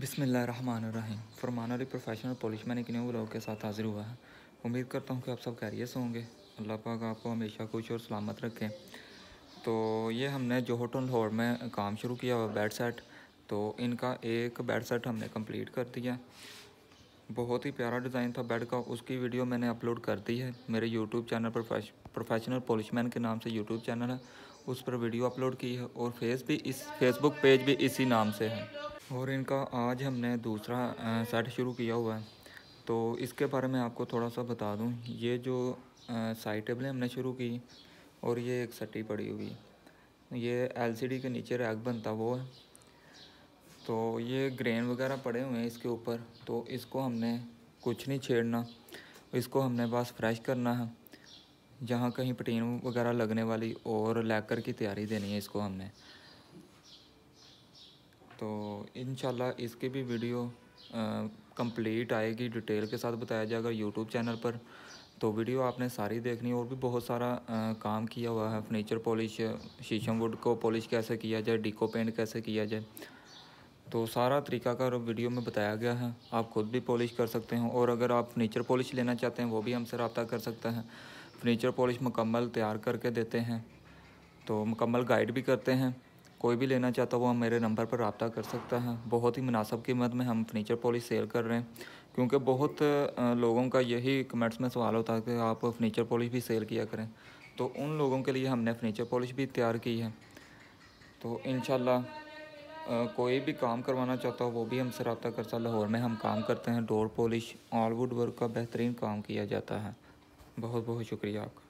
बिसमीम Ali professional polish मैंने एक न्यू ब्लॉग के साथ हाजिर हुआ है उम्मीद करता हूँ कि आप सब कैरियर से होंगे अल्लाह पाक आपको हमेशा खुश और सलामत रखें तो ये हमने जोहट लाहौर में काम शुरू किया हुआ बेड सेट तो इनका एक बेड सेट हमने कंप्लीट कर दिया बहुत ही प्यारा डिज़ाइन था बेड का उसकी वीडियो मैंने अपलोड कर दी है मेरे यूट्यूब चैनल प्रोफेश प्रोफेशनल मैन के नाम से यूट्यूब चैनल है उस पर वीडियो अपलोड की है और फेस भी इस फेसबुक पेज भी इसी नाम से है और इनका आज हमने दूसरा सेट शुरू किया हुआ है तो इसके बारे में आपको थोड़ा सा बता दूं ये जो साइड टेबलें हमने शुरू की और ये एक सट्टी पड़ी हुई ये एलसीडी के नीचे रैक बनता वो है तो ये ग्रेन वगैरह पड़े हुए हैं इसके ऊपर तो इसको हमने कुछ नहीं छेड़ना इसको हमने बस फ्रेश करना है जहाँ कहीं पटीन वगैरह लगने वाली और लैकर की तैयारी देनी है इसको हमने तो इन इसकी भी वीडियो कंप्लीट आएगी डिटेल के साथ बताया जाएगा यूट्यूब चैनल पर तो वीडियो आपने सारी देखनी और भी बहुत सारा आ, काम किया हुआ है फर्नीचर पॉलिश शीशम वुड को पॉलिश कैसे किया जाए डिको पेंट कैसे किया जाए तो सारा तरीका का वीडियो में बताया गया है आप खुद भी पॉलिश कर सकते हैं और अगर आप फर्नीचर पॉलिश लेना चाहते हैं वो भी हमसे रबता कर सकते हैं फर्नीचर पॉलिश मुकम्मल तैयार करके देते हैं तो मुकम्मल गाइड भी करते हैं कोई भी लेना चाहता हो हम मेरे नंबर पर रबता कर सकता है बहुत ही मुनासब कीमत में हम फर्नीचर पॉलिश सेल कर रहे हैं क्योंकि बहुत लोगों का यही कमेंट्स में सवाल होता है कि आप फर्नीचर पॉलिश भी सेल किया करें तो उन लोगों के लिए हमने फर्नीचर पॉलिश भी तैयार की है तो इन कोई भी काम करवाना चाहता हो वो भी हमसे रबता कर सकता लाहौर में हम काम करते हैं door polish all wood wood work का बेहतरीन काम किया जाता है बहुत बहुत शुक्रिया आपका